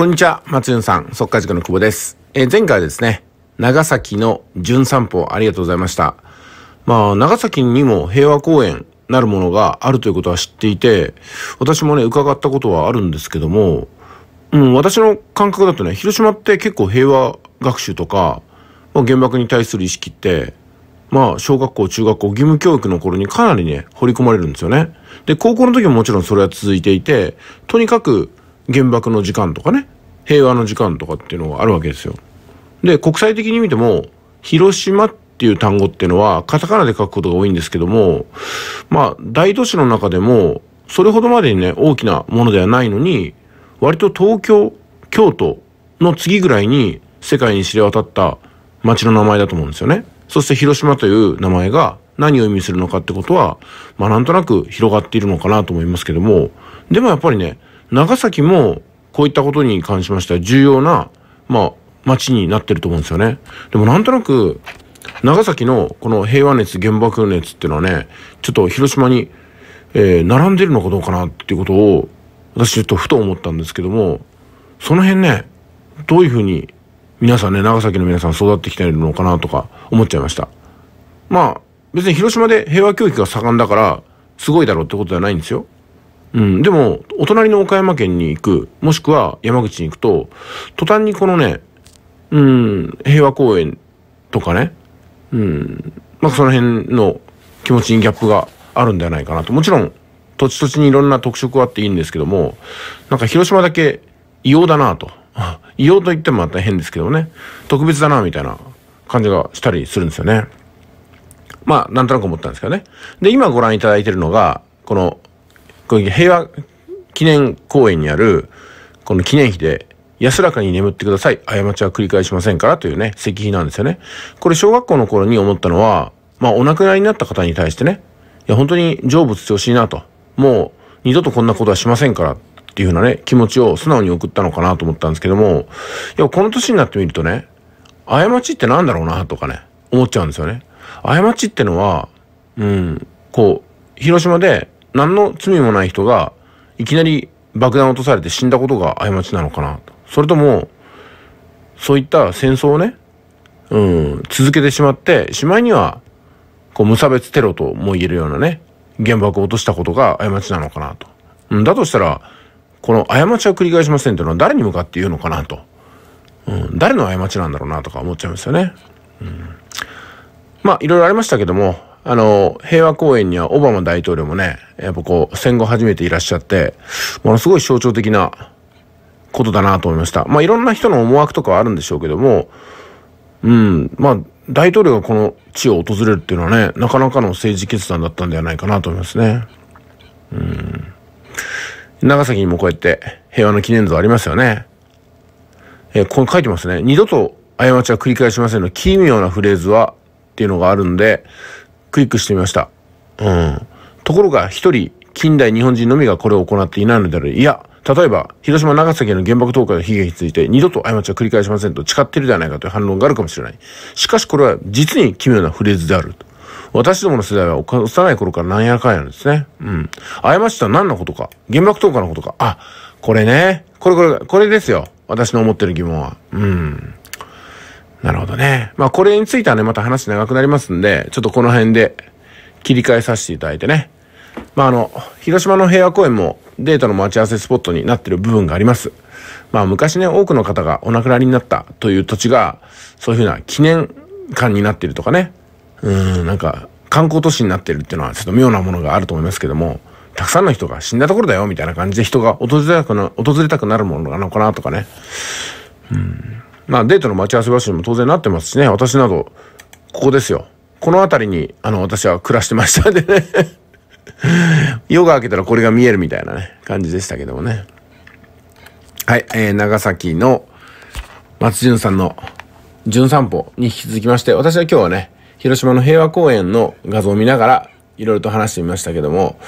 こんにちは、松潤さん、速稼塾の久保です。え前回ですね、長崎の純散歩ありがとうございました。まあ、長崎にも平和公園なるものがあるということは知っていて、私もね、伺ったことはあるんですけども、うん、私の感覚だとね、広島って結構平和学習とか、まあ、原爆に対する意識って、まあ、小学校、中学校、義務教育の頃にかなりね、掘り込まれるんですよね。で、高校の時ももちろんそれは続いていて、とにかく原爆の時間とかね、平和の時間とかっていうのがあるわけですよ。で、国際的に見ても、広島っていう単語っていうのは、カタカナで書くことが多いんですけども、まあ、大都市の中でも、それほどまでにね、大きなものではないのに、割と東京、京都の次ぐらいに世界に知れ渡った街の名前だと思うんですよね。そして広島という名前が何を意味するのかってことは、まあなんとなく広がっているのかなと思いますけども、でもやっぱりね、長崎もこういったことに関しましては重要な、まあ、町になってると思うんですよね。でもなんとなく、長崎のこの平和熱、原爆熱っていうのはね、ちょっと広島に、えー、並んでるのかどうかなっていうことを、私ちょっとふと思ったんですけども、その辺ね、どういうふうに皆さんね、長崎の皆さん育ってきてるのかなとか思っちゃいました。まあ、別に広島で平和教育が盛んだから、すごいだろうってことではないんですよ。うん、でも、お隣の岡山県に行く、もしくは山口に行くと、途端にこのね、うん、平和公園とかね、うん、まあ、その辺の気持ちにギャップがあるんではないかなと。もちろん、土地土地にいろんな特色はあっていいんですけども、なんか広島だけ異様だなと。異様と言ってもまた変ですけどね、特別だなみたいな感じがしたりするんですよね。まあ、なんとなく思ったんですけどね。で、今ご覧いただいてるのが、このこれ平和記念公園にある、この記念碑で、安らかに眠ってください。過ちは繰り返しませんからというね、石碑なんですよね。これ小学校の頃に思ったのは、まあお亡くなりになった方に対してね、いや本当に成仏してほしいなと。もう二度とこんなことはしませんからっていうふうなね、気持ちを素直に送ったのかなと思ったんですけども、いやこの年になってみるとね、過ちってなんだろうなとかね、思っちゃうんですよね。過ちってのは、うん、こう、広島で何の罪もない人が、いきなり爆弾を落とされて死んだことが過ちなのかなと。それとも、そういった戦争をね、うん、続けてしまって、しまいには、こう、無差別テロとも言えるようなね、原爆を落としたことが過ちなのかなと。うん、だとしたら、この過ちは繰り返しませんというのは誰に向かって言うのかなと。うん、誰の過ちなんだろうなとか思っちゃいますよね。うん、まあ、いろいろありましたけども、あの、平和公園にはオバマ大統領もね、やっぱこう、戦後初めていらっしゃって、ものすごい象徴的なことだなと思いました。まあ、いろんな人の思惑とかはあるんでしょうけども、うん、まあ、大統領がこの地を訪れるっていうのはね、なかなかの政治決断だったんではないかなと思いますね。うん。長崎にもこうやって平和の記念像ありますよね。えー、ここ書いてますね。二度と過ちは繰り返しませんの奇妙なフレーズはっていうのがあるんで、クリックしてみました。うん。ところが一人、近代日本人のみがこれを行っていないのである。いや、例えば、広島長崎の原爆投下の悲劇について二度と過ちは繰り返しませんと誓ってるではないかという反論があるかもしれない。しかしこれは実に奇妙なフレーズである私どもの世代は幼い頃からなんやらかんやんですね。うん。過ちとは何のことか原爆投下のことかあ、これね。これこれ、これですよ。私の思ってる疑問は。うん。なるほどね。まあ、これについてはね、また話長くなりますんで、ちょっとこの辺で切り替えさせていただいてね。まあ、あの、広島の平和公園もデートの待ち合わせスポットになってる部分があります。まあ、昔ね、多くの方がお亡くなりになったという土地が、そういうふうな記念館になってるとかね。うん、なんか、観光都市になってるっていうのはちょっと妙なものがあると思いますけども、たくさんの人が死んだところだよみたいな感じで人が訪れたくな訪れたくなるものなのかなとかね。うんまあ、デートの待ち合わせ場所にも当然なってますしね、私など、ここですよ。この辺りに、あの、私は暮らしてましたんでね 夜が明けたらこれが見えるみたいなね、感じでしたけどもね。はい、えー、長崎の松潤さんの純散歩に引き続きまして、私は今日はね、広島の平和公園の画像を見ながら、いろいろと話してみましたけども、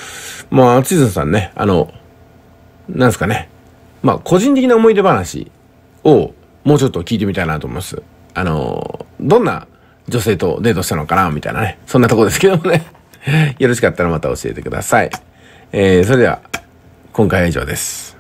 まあ、松潤さんね、あの、なんですかね、まあ、個人的な思い出話をもうちょっと聞いてみたいなと思います。あの、どんな女性とデートしたのかなみたいなね。そんなとこですけどもね。よろしかったらまた教えてください。えー、それでは、今回は以上です。